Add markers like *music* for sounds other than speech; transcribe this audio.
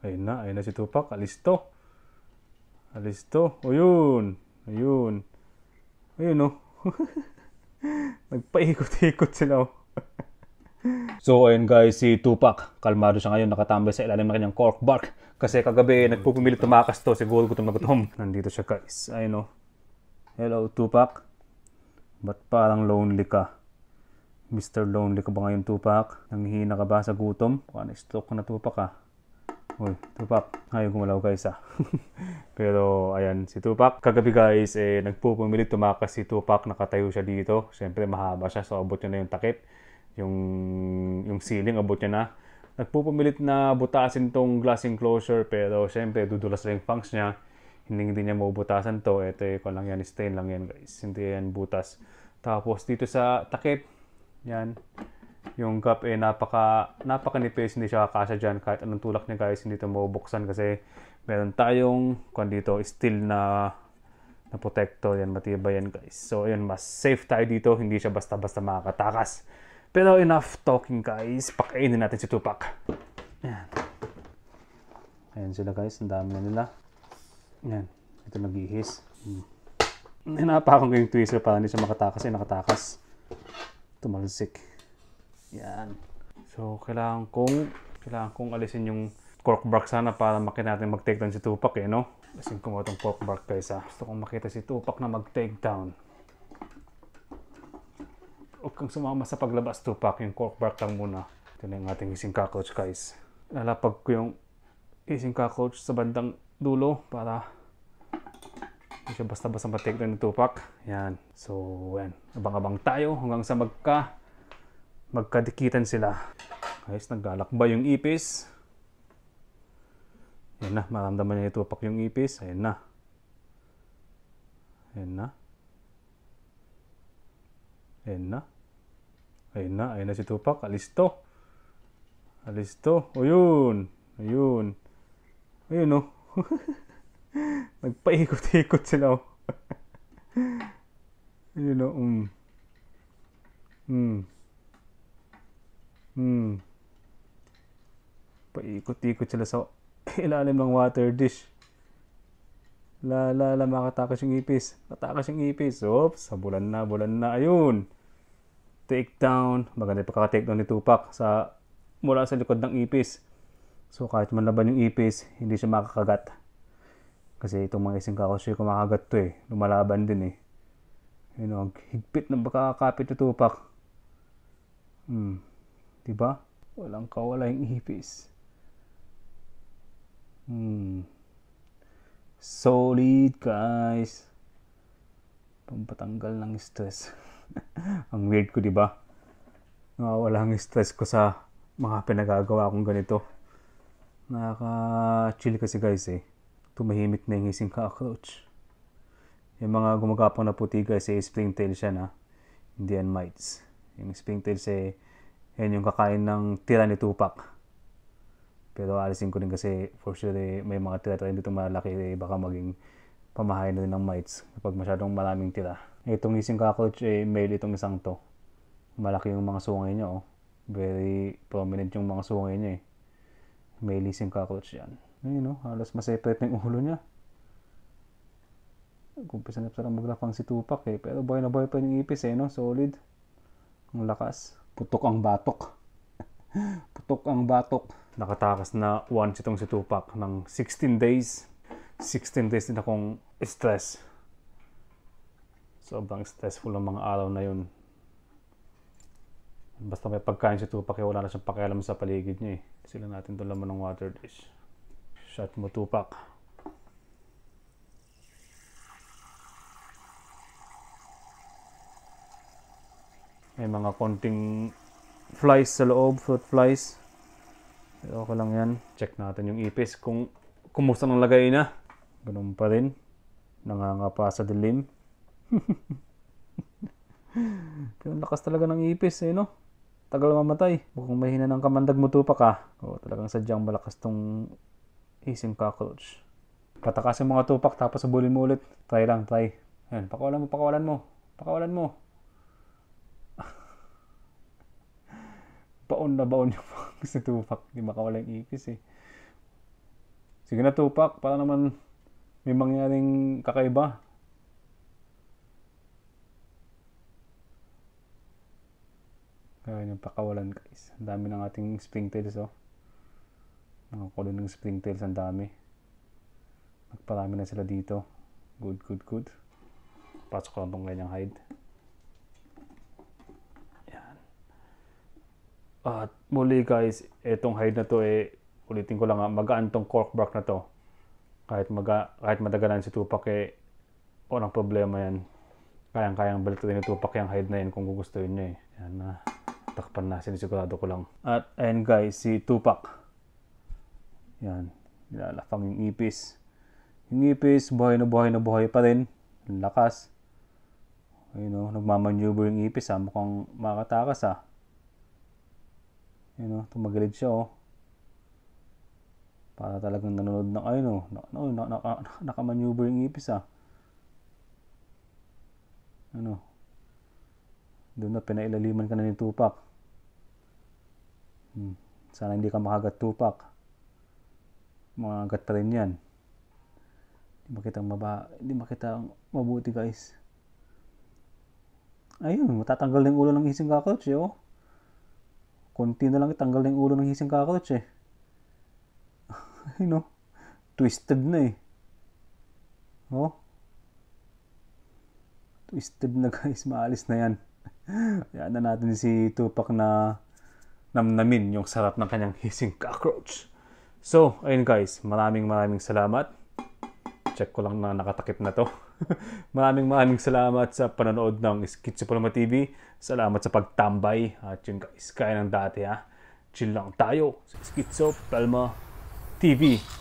Ayun na, ayun na si Tupac. Alis to. Alis O yun. Ayun. Ayun o. Oh. *laughs* Nagpaikot-ikot sila o. Oh. *laughs* so ayun guys, si Tupac, kalmado siya ngayon, nakatambay sa ilalim ng kanyang cork bark. Kasi kagabi, nagpupumili tumakas to, siguro gutom na gutom. Nandito siya guys, ayun o. Hello Tupac, ba't parang lonely ka? Mr. Lonely ka ba ngayon Tupac? Nanghihina ka ba sa gutom? Baka ano, na-stroke na Tupac ah. Uy, Tupac, ayaw gumalaw guys *laughs* ah. Pero ayan, si Tupac. Kagabi guys, eh, nagpupumilit tumakas si Tupac. Nakatayo siya dito. Siyempre mahaba siya so abot niya na yung takip. Yung, yung ceiling abot niya na. Nagpupumilit na butasin tong glass enclosure pero siyempre dudulas lang yung funks niya. Hindi, hindi niya mabutasan to. Ito eh, ko lang yan, stain lang yan guys. Hindi yan butas. Tapos dito sa takip, yan yung cup eh napaka napakanipis, hindi siya kakasya dyan. Kahit anong tulak niya guys, hindi ito mabubuksan kasi meron tayong kung dito steel na na protekto. Yan, matibay yan guys. So ayun, mas safe tayo dito. Hindi siya basta-basta makakatakas. Pero enough talking guys. Pakainin natin si Tupac. Yan. Ayan sila guys. Ang dami na nila. Yan. Ito nag-ihis. Hmm. Hinapa ko yung tweezer para hindi siya makatakas. Eh, nakatakas. Tumalsik. Yan. So, kailangan kong, kailangan kong alisin yung cork bark sana para makita natin mag-take down si Tupac eh, no? Alisin ko mo itong cork bark guys ha. Ah. Gusto kong makita si Tupac na mag-take down. Huwag kang sumama sa paglabas Tupac, yung cork bark lang muna. Ito na yung ating ising cockroach guys. Lalapag ko yung ising cockroach sa bandang dulo para hindi siya basta-basta mag take down ni Tupac. Yan. So, yan. Abang-abang tayo hanggang sa magka magkadikitan sila. Guys, naglalakbay yung ipis. Ayan na, maramdaman niya itupak yung ipis. Ayan na. Ayan na. Ayan na. Ayan na, ayan na si tupak. Alis to. Alis to. O yun. Ayun. Ayun o. Oh. *laughs* Nagpaikot-ikot sila o. Oh. *laughs* ayun o. Oh. Mm. Mm. Hmm. Paikot-ikot sila sa *laughs* ilalim ng water dish. La la la, makatakas yung ipis. Matakas yung ipis. Oops, sa bulan na, bulan na. Ayun. Take down. Maganda pa kakatake down ni Tupac sa, mula sa likod ng ipis. So kahit manlaban yung ipis, hindi siya makakagat. Kasi itong mga ising kakosyo, kumakagat to eh. Lumalaban din eh. You know, higpit na baka kapit ni Tupac. Hmm. Diba? Walang kawalang yung ipis. Hmm. Solid, guys. Pampatanggal ng stress. *laughs* Ang weird ko, 'di ba? Nawawala ang stress ko sa mga pinagagawa kong ganito. Nakaka-chill kasi, guys, eh. Tumahimik na yung ising cockroach. Yung mga gumagapang na puti, guys, eh, springtail siya na. Indian mites. Yung springtail, eh, yan yung kakain ng tira ni Tupac. Pero alisin ko rin kasi for sure eh, may mga tira tayo dito malaki eh, baka maging pamahain na rin ng mites kapag masyadong maraming tira. Itong ising cockroach eh, male itong isang to. Malaki yung mga sungay niya oh. Very prominent yung mga sungay niya eh. Male ising cockroach yan. Ayun no, halos maseparate na yung ulo niya. Kumpisa na sarang maglapang si Tupac eh. Pero boy na boy pa yung ipis eh no, solid. Ang lakas. Putok ang batok. *laughs* Putok ang batok. Nakatakas na once itong si Tupac ng 16 days. 16 days din akong stress. Sobrang stressful ang mga araw na yun. Basta may pagkain si Tupac, eh, wala na siyang pakialam sa paligid niya eh. Sila natin doon laman ng water dish. Shot mo Tupac. may mga konting flies sa loob fruit flies pero okay lang yan check natin yung ipis kung kumusta ng lagay na ganun pa rin nangangapa sa dilim *laughs* pero lakas talaga ng ipis eh no tagal mamatay. Mukhang mahina ng kamandag mo tupa ka. Ah. O, talagang sadyang malakas tong ising cockroach. Patakasin mga tupak tapos abulin mo ulit. Try lang, try. Ayan, pakawalan mo, pakawalan mo. Pakawalan mo. baon na baon yung sa *laughs* tupak. Hindi makawala yung ipis eh. Sige na tupak, para naman may mangyaring kakaiba. Ayun yung pakawalan guys. Ang dami ng ating springtails oh. Mga kulon ng springtails, ang dami. Nagparami na sila dito. Good, good, good. Pasok ko lang itong ganyang hide. At muli guys, itong hide na to eh, ulitin ko lang ha, ah, magaan tong cork bark na to. Kahit, maga, kahit madagalan si Tupac eh, walang problema yan. Kayang-kayang balituin ni Tupac yung hide na yan kung gugustuhin nyo eh. Yan na, ah, takpan na, sinisigurado ko lang. At ayan guys, si Tupac. Yan, nilalapang yung ipis. Yung ipis, buhay na buhay na buhay pa rin. Lakas. Ayun o, oh, nagmamaneuver yung ipis ha. Ah, mukhang makatakas ha. Yun, oh, tumagilid siya, oh. Para talagang nanonood ng, ayun, oh, na, no, na, na, *laughs* na, maneuver yung ipis, ah. Ano? Doon na, pinailaliman ka na ni Tupac. Hmm. Sana hindi ka makagat Tupac. Makagat pa rin yan. Hindi makita maba, hindi makita mabuti, guys. Ayun, matatanggal na yung ulo ng isang kakoche, eh, oh. Kunti na lang itanggal na yung ulo ng hising cockroach eh. *laughs* you know, twisted na eh. Oh. Twisted na guys, maalis na yan. *laughs* Ayan na natin si Tupac na namnamin yung sarap ng kanyang hising cockroach. So, ayun guys, maraming maraming salamat. Check ko lang na nakatakip na to. *laughs* *laughs* maraming maraming salamat sa panonood ng Skitsoploma TV. Salamat sa pagtambay. At yung guys, kaya ng dati ha. Chill lang tayo sa Skitsoploma TV.